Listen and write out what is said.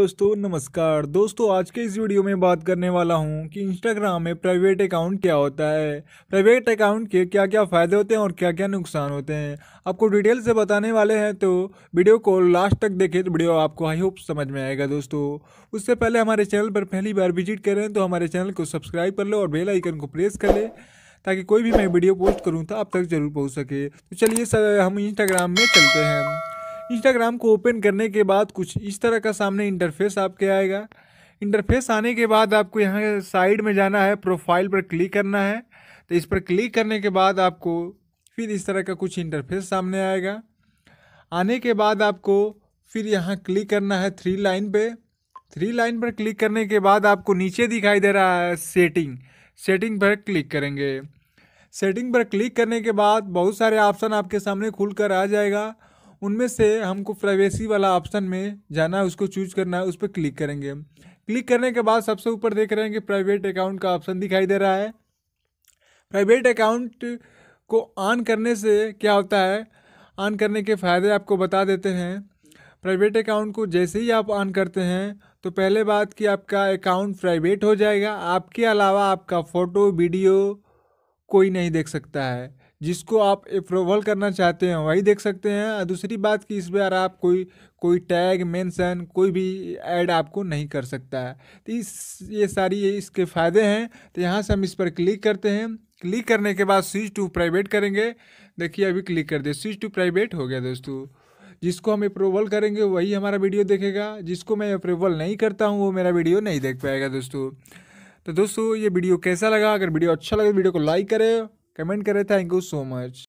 दोस्तों नमस्कार दोस्तों आज के इस वीडियो में बात करने वाला हूं कि इंस्टाग्राम में प्राइवेट अकाउंट क्या होता है प्राइवेट अकाउंट के क्या क्या फ़ायदे होते हैं और क्या क्या नुकसान होते हैं आपको डिटेल से बताने वाले हैं तो वीडियो को लास्ट तक देखें तो वीडियो आपको आई होप समझ में आएगा दोस्तों उससे पहले हमारे चैनल पर पहली बार विजिट करें तो हमारे चैनल को सब्सक्राइब कर लो और बेल आइकन को प्रेस कर लें ताकि कोई भी मैं वीडियो पोस्ट करूँ तो आप तक जरूर पहुँच सके तो चलिए हम इंस्टाग्राम में चलते हैं इंस्टाग्राम को ओपन करने के बाद कुछ इस तरह का सामने इंटरफेस आपके आएगा इंटरफेस आने के बाद आपको यहाँ साइड में जाना है प्रोफाइल पर क्लिक करना है तो इस पर क्लिक करने के बाद आपको फिर इस तरह का कुछ इंटरफेस सामने आएगा आने के बाद आपको फिर यहाँ क्लिक करना है थ्री लाइन पे थ्री लाइन पर क्लिक करने के बाद आपको नीचे दिखाई दे रहा है सेटिंग सेटिंग पर क्लिक करेंगे सेटिंग पर क्लिक करने के बाद बहुत सारे ऑप्शन आपके सामने खुल कर आ जाएगा उनमें से हमको प्राइवेसी वाला ऑप्शन में जाना है उसको चूज करना है उस पर क्लिक करेंगे क्लिक करने के बाद सबसे ऊपर देख रहे हैं कि प्राइवेट अकाउंट का ऑप्शन दिखाई दे रहा है प्राइवेट अकाउंट को ऑन करने से क्या होता है ऑन करने के फ़ायदे आपको बता देते हैं प्राइवेट अकाउंट को जैसे ही आप ऑन करते हैं तो पहले बात कि आपका अकाउंट प्राइवेट हो जाएगा आपके अलावा आपका फ़ोटो वीडियो कोई नहीं देख सकता है जिसको आप अप्रूवल करना चाहते हैं वही देख सकते हैं और दूसरी बात कि इस बार आप कोई कोई टैग मेंशन कोई भी ऐड आपको नहीं कर सकता है तो इस ये सारी ये इसके फ़ायदे हैं तो यहाँ से हम इस पर क्लिक करते हैं क्लिक करने के बाद स्विच टू प्राइवेट करेंगे देखिए अभी क्लिक कर दे स्विच टू प्राइवेट हो गया दोस्तों जिसको हम अप्रूवल करेंगे वही हमारा वीडियो देखेगा जिसको मैं अप्रूवल नहीं करता हूँ वो मेरा वीडियो नहीं देख पाएगा दोस्तों तो दोस्तों ये वीडियो कैसा लगा अगर वीडियो अच्छा लगे वीडियो तो को लाइक करें कमेंट करें थैंक यू सो मच